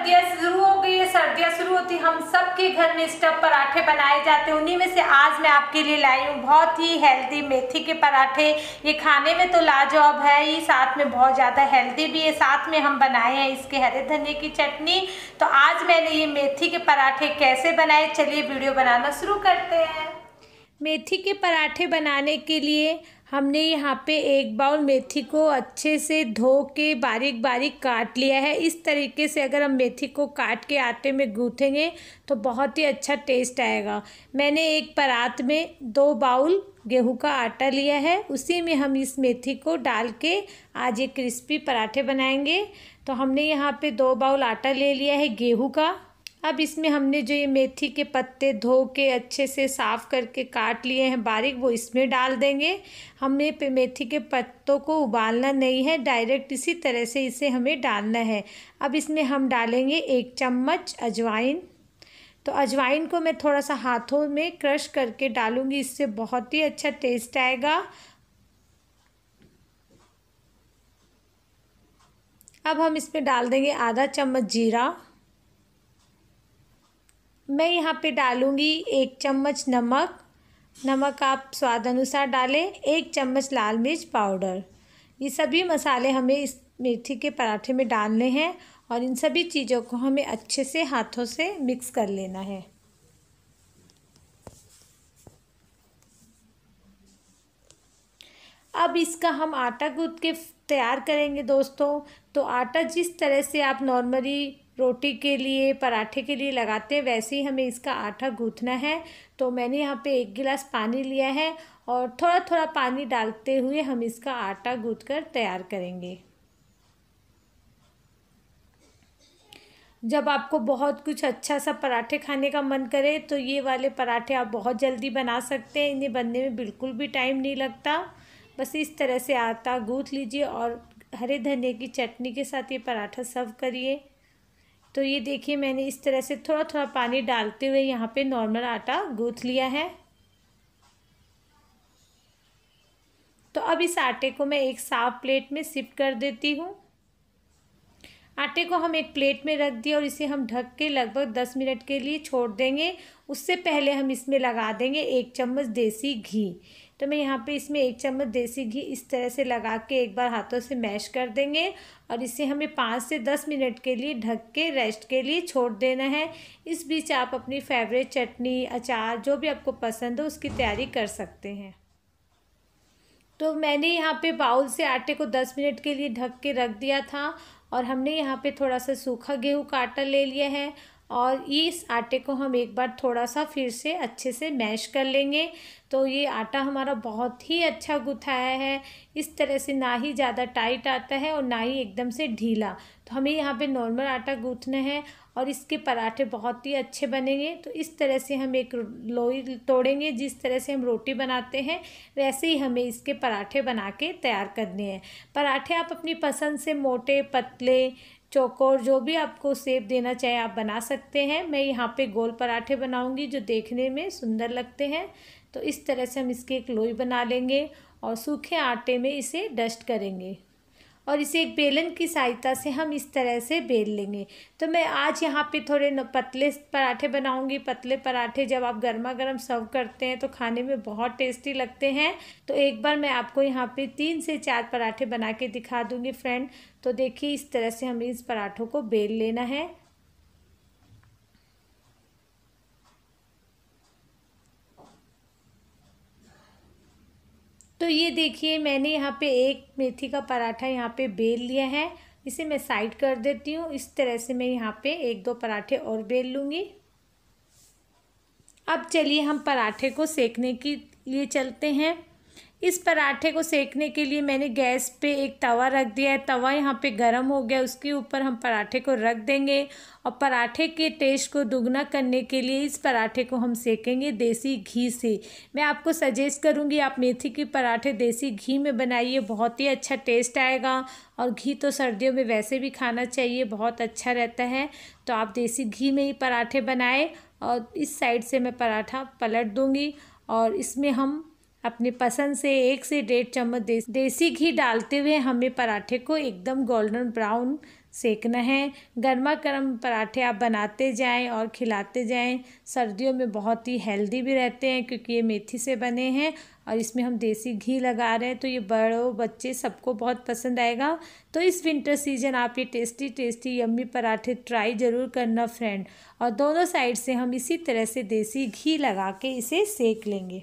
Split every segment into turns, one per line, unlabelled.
सर्दियाँ शुरू हो गई है सर्दियाँ शुरू होती हम सबके घर में स्टव पराठे बनाए जाते हैं उन्हीं में से आज मैं आपके लिए लाई हूँ बहुत ही हेल्दी मेथी के पराठे ये खाने में तो लाजवाब है ही साथ में बहुत ज़्यादा हेल्दी भी है साथ में हम बनाए हैं इसके हरे धनिया की चटनी तो आज मैंने ये मेथी के पराठे कैसे बनाए चलिए वीडियो बनाना शुरू करते हैं मेथी के पराठे बनाने के लिए हमने यहाँ पे एक बाउल मेथी को अच्छे से धो के बारीक बारीक काट लिया है इस तरीके से अगर हम मेथी को काट के आटे में गूँथेंगे तो बहुत ही अच्छा टेस्ट आएगा मैंने एक परात में दो बाउल गेहूं का आटा लिया है उसी में हम इस मेथी को डाल के आज ये क्रिस्पी पराठे बनाएंगे तो हमने यहाँ पे दो बाउल आटा ले लिया है गेहूँ का अब इसमें हमने जो ये मेथी के पत्ते धो के अच्छे से साफ़ करके काट लिए हैं बारीक वो इसमें डाल देंगे हमें मेथी के पत्तों को उबालना नहीं है डायरेक्ट इसी तरह से इसे हमें डालना है अब इसमें हम डालेंगे एक चम्मच अजवाइन तो अजवाइन को मैं थोड़ा सा हाथों में क्रश करके डालूँगी इससे बहुत ही अच्छा टेस्ट आएगा अब हम इसमें डाल देंगे आधा चम्मच जीरा मैं यहाँ पे डालूँगी एक चम्मच नमक नमक आप स्वाद अनुसार डालें एक चम्मच लाल मिर्च पाउडर ये सभी मसाले हमें इस मेथी के पराठे में डालने हैं और इन सभी चीज़ों को हमें अच्छे से हाथों से मिक्स कर लेना है अब इसका हम आटा गूंद के तैयार करेंगे दोस्तों तो आटा जिस तरह से आप नॉर्मली रोटी के लिए पराठे के लिए लगाते हैं वैसे ही हमें इसका आटा गूँथना है तो मैंने यहाँ पे एक गिलास पानी लिया है और थोड़ा थोड़ा पानी डालते हुए हम इसका आटा गूँथ कर तैयार करेंगे जब आपको बहुत कुछ अच्छा सा पराठे खाने का मन करे तो ये वाले पराठे आप बहुत जल्दी बना सकते हैं इन्हें बनने में बिल्कुल भी टाइम नहीं लगता बस इस तरह से आटा गूँथ लीजिए और हरे धनिया की चटनी के साथ ये पराठा सर्व करिए तो ये देखिए मैंने इस तरह से थोड़ा थोड़ा पानी डालते हुए यहाँ पे नॉर्मल आटा गूँथ लिया है तो अब इस आटे को मैं एक साफ प्लेट में सिप कर देती हूँ आटे को हम एक प्लेट में रख दिया और इसे हम ढक के लगभग दस मिनट के लिए छोड़ देंगे उससे पहले हम इसमें लगा देंगे एक चम्मच देसी घी तो मैं यहाँ पे इसमें एक चम्मच देसी घी इस तरह से लगा के एक बार हाथों से मैश कर देंगे और इसे हमें पाँच से दस मिनट के लिए ढक के रेस्ट के लिए छोड़ देना है इस बीच आप अपनी फेवरेट चटनी अचार जो भी आपको पसंद हो उसकी तैयारी कर सकते हैं तो मैंने यहाँ पे बाउल से आटे को दस मिनट के लिए ढक के रख दिया था और हमने यहाँ पे थोड़ा सा सूखा गेहूँ का आटा ले लिया है और इस आटे को हम एक बार थोड़ा सा फिर से अच्छे से मैश कर लेंगे तो ये आटा हमारा बहुत ही अच्छा गुथाया है इस तरह से ना ही ज़्यादा टाइट आता है और ना ही एकदम से ढीला तो हमें यहाँ पे नॉर्मल आटा गूँथना है और इसके पराठे बहुत ही अच्छे बनेंगे तो इस तरह से हम एक लोई तोड़ेंगे जिस तरह से हम रोटी बनाते हैं वैसे ही हमें इसके पराठे बना के तैयार करने हैं पराठे आप अपनी पसंद से मोटे पतले चौकोर जो भी आपको सेब देना चाहे आप बना सकते हैं मैं यहाँ पे गोल पराठे बनाऊँगी जो देखने में सुंदर लगते हैं तो इस तरह से हम इसकी एक लोई बना लेंगे और सूखे आटे में इसे डस्ट करेंगे और इसे एक बेलन की सहायता से हम इस तरह से बेल लेंगे तो मैं आज यहाँ पे थोड़े पतले पराठे बनाऊंगी पतले पराठे जब आप गर्मा गर्म सर्व करते हैं तो खाने में बहुत टेस्टी लगते हैं तो एक बार मैं आपको यहाँ पे तीन से चार पराठे बना के दिखा दूँगी फ्रेंड तो देखिए इस तरह से हमें इस पराठों को बेल लेना है तो ये देखिए मैंने यहाँ पे एक मेथी का पराठा यहाँ पे बेल लिया है इसे मैं साइड कर देती हूँ इस तरह से मैं यहाँ पे एक दो पराठे और बेल लूँगी अब चलिए हम पराठे को सेकने के लिए चलते हैं इस पराठे को सेकने के लिए मैंने गैस पे एक तवा रख दिया है तवा यहाँ पे गर्म हो गया उसके ऊपर हम पराठे को रख देंगे और पराठे के टेस्ट को दुगना करने के लिए इस पराठे को हम सेकेंगे देसी घी से मैं आपको सजेस्ट करूँगी आप मेथी के पराठे देसी घी में बनाइए बहुत ही अच्छा टेस्ट आएगा और घी तो सर्दियों में वैसे भी खाना चाहिए बहुत अच्छा रहता है तो आप देसी घी में ही पराठे बनाएँ और इस साइड से मैं पराठा पलट दूँगी और इसमें हम अपनी पसंद से एक से डेढ़ चम्मच देसी घी डालते हुए हमें पराठे को एकदम गोल्डन ब्राउन सेकना है गर्मा गर्म पराठे आप बनाते जाएं और खिलाते जाएं सर्दियों में बहुत ही हेल्दी भी रहते हैं क्योंकि ये मेथी से बने हैं और इसमें हम देसी घी लगा रहे हैं तो ये बड़ों बच्चे सबको बहुत पसंद आएगा तो इस विंटर सीजन आप ये टेस्टी टेस्टी यम्मी पराठे ट्राई ज़रूर करना फ्रेंड और दोनों साइड से हम इसी तरह से देसी घी लगा के इसे सेक लेंगे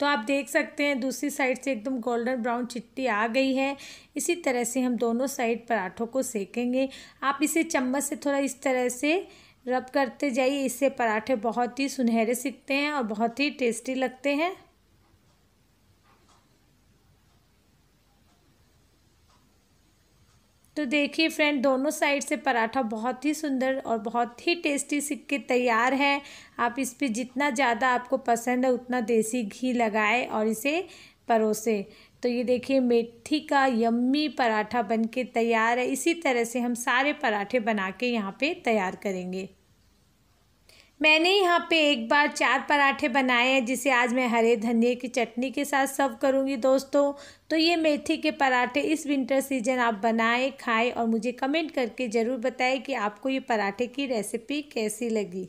तो आप देख सकते हैं दूसरी साइड से एकदम गोल्डन ब्राउन चिट्टी आ गई है इसी तरह से हम दोनों साइड पराठों को सेकेंगे आप इसे चम्मच से थोड़ा इस तरह से रब करते जाइए इससे पराठे बहुत ही सुनहरे सिकते हैं और बहुत ही टेस्टी लगते हैं तो देखिए फ्रेंड दोनों साइड से पराठा बहुत ही सुंदर और बहुत ही टेस्टी सीख के तैयार है आप इस पर जितना ज़्यादा आपको पसंद है उतना देसी घी लगाए और इसे परोसे तो ये देखिए मेथी का यम्मी पराठा बनके तैयार है इसी तरह से हम सारे पराठे बना के यहाँ पे तैयार करेंगे मैंने यहाँ पे एक बार चार पराठे बनाए हैं जिसे आज मैं हरे धनिए की चटनी के साथ सर्व करूँगी दोस्तों तो ये मेथी के पराठे इस विंटर सीजन आप बनाएं खाएं और मुझे कमेंट करके ज़रूर बताएं कि आपको ये पराठे की रेसिपी कैसी लगी